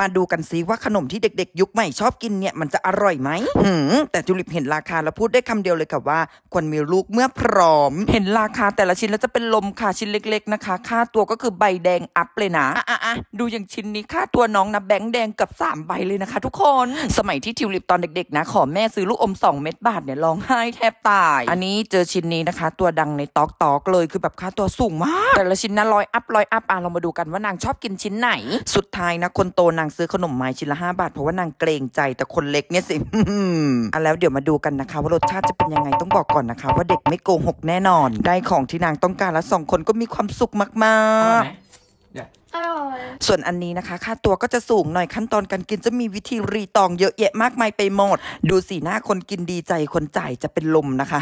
มาดูกันซิว่าขนมที่เด็ก ๆ ยุคใหม่ ชอบกินเนี่ยมันจะอร่อยไหม แต่จุลิปเห็นราคาแล้วพูดได้คำเดียวเลยค่ะว่าควรมีลูกเมื่อพร้อม เห็นราคาแต่ละชิ้นแล้วจะเป็นลมค่ะชิ้นเล็ก ๆ นะคะ ค่าตัวก็คือใบแดงอัพเลยนะอ่ะอ่ะดูอย่างชิ้นนี้ค่าตัวน้องนะแบงค์แดง กับ3ใบเลยนะคะทุกคน สมัยที่ทิวลิปตอนเด็กๆนะขอแม่ซื้อลูกอม2เม็ดบาทเนี่ยร้องไห้แทบตาย อันนี้เจอชิ้นนี้นะคะ ตัวดังในตอกตอกเลย คือแบบค่าตัวสูงมากแต่ละชิ้นนะลอยอัพลอยอัพอ่ะเรามาดูกันว่านางชอบกินชิ้นไหน สุดท้ายนะคนโตนะางซื้อขนมไม้ชิ้นละ5บาทเพราะว่านางเกรงใจแต่คนเล็กเนี่ยสิอ่ะแล้วเดี๋ยวมาดูกันนะคะ ว่ารสชาติจะเป็นยังไงต้องบอกก่อนนะคะ ว่าเด็กไม่โกหกแน่นอน ได้ของที่นางต้องการแล้วสองคนก็มีความสุขมาก ๆ ส่วนอันนี้นะคะค่าตัวก็จะสูงหน่อยขั้นตอนการกินจะมีวิธีรีตองเยอะแยะมากมายไปหมด ดูสีหน้าคนกินดีใจคนจ่ายจะเป็นลมนะคะ